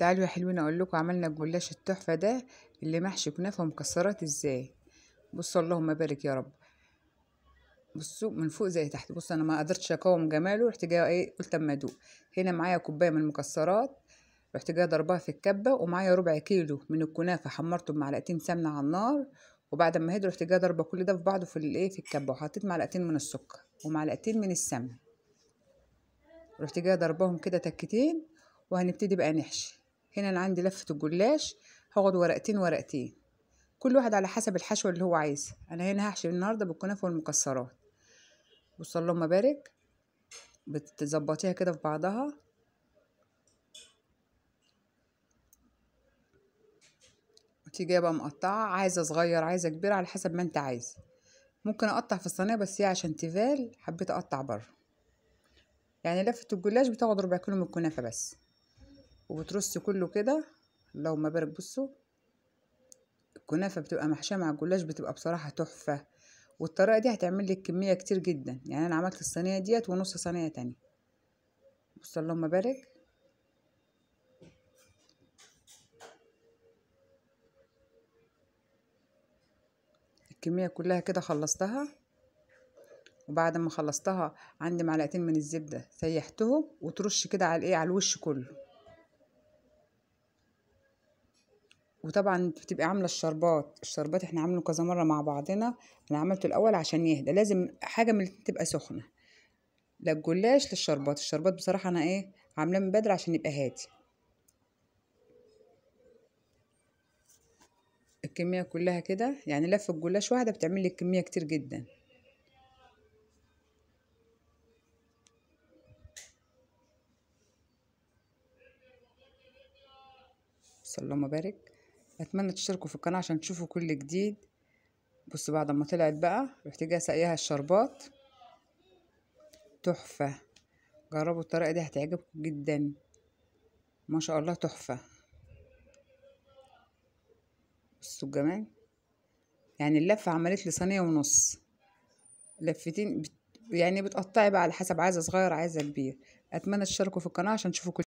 تعالوا يا حلوين اقول لكم عملنا الجلاش التحفه ده اللي محشي كنافه ومكسرات ازاي بصوا اللهم بارك يا رب بصوا من فوق زي تحت بصوا انا ما قدرتش اقاوم جماله رحت جايه ايه قلت اما ادوق هنا معايا كوبايه من المكسرات رحت جايه ضربها في الكبه ومعايا ربع كيلو من الكنافه حمرته بمعلقتين سمنه على النار وبعد ما هدر رحت جايه ضربه كل ده في بعضه في الايه في الكبه وحطيت معلقتين من السكر ومعلقتين من السمنه رحت جايه ضربهم كده تكتين وهنبتدي بقى نحشي هنا أنا عندي لفة الجلاش هاخد ورقتين ورقتين كل واحد على حسب الحشوة اللي هو عايزها أنا هنا هحشي النهاردة بالكنافة والمكسرات بص اللهم بارك بتظبطيها كده في بعضها وتيجي بقى مقطعة عايزة صغير عايزة كبير على حسب ما انت عايز ممكن اقطع في الصينية بس هي عشان تيفال حبيت اقطع بره يعني لفة الجلاش بتاخد ربع كيلو من الكنافة بس وبترصي كله كده اللهم بارك بصوا الكنافه بتبقى محشيه مع الجلاش بتبقى بصراحه تحفه والطريقه دي هتعمل لك كميه كتير جدا يعني انا عملت الصينيه ديت ونص صينيه تانية بص اللهم بارك الكميه كلها كده خلصتها وبعد ما خلصتها عندي معلقتين من الزبده سيحتهم وترش كده على الايه على الوش كله وطبعا بتبقى عامله الشربات الشربات احنا عامله كذا مره مع بعضنا انا عملته الاول عشان يهدى لازم حاجه من الاتنين تبقى سخنه لا الجلاش للشربات الشربات بصراحه انا ايه عاملاه من بدري عشان يبقى هادي الكميه كلها كده يعني لفه الجلاش واحده بتعمل لي كميه كتير جدا اللهم بارك اتمنى تشتركوا في القناة عشان تشوفوا كل جديد بصوا بعد ما طلعت بقى رحت جايه ساقيها الشربات تحفة جربوا الطريقة دي هتعجبكم جدا ما شاء الله تحفة بصوا الجمال يعني اللفة عملت لي صينية ونص لفتين بت... يعني بتقطعي بقى على حسب عايزة صغير عايزة كبير اتمنى تشتركوا في القناة عشان تشوفوا كل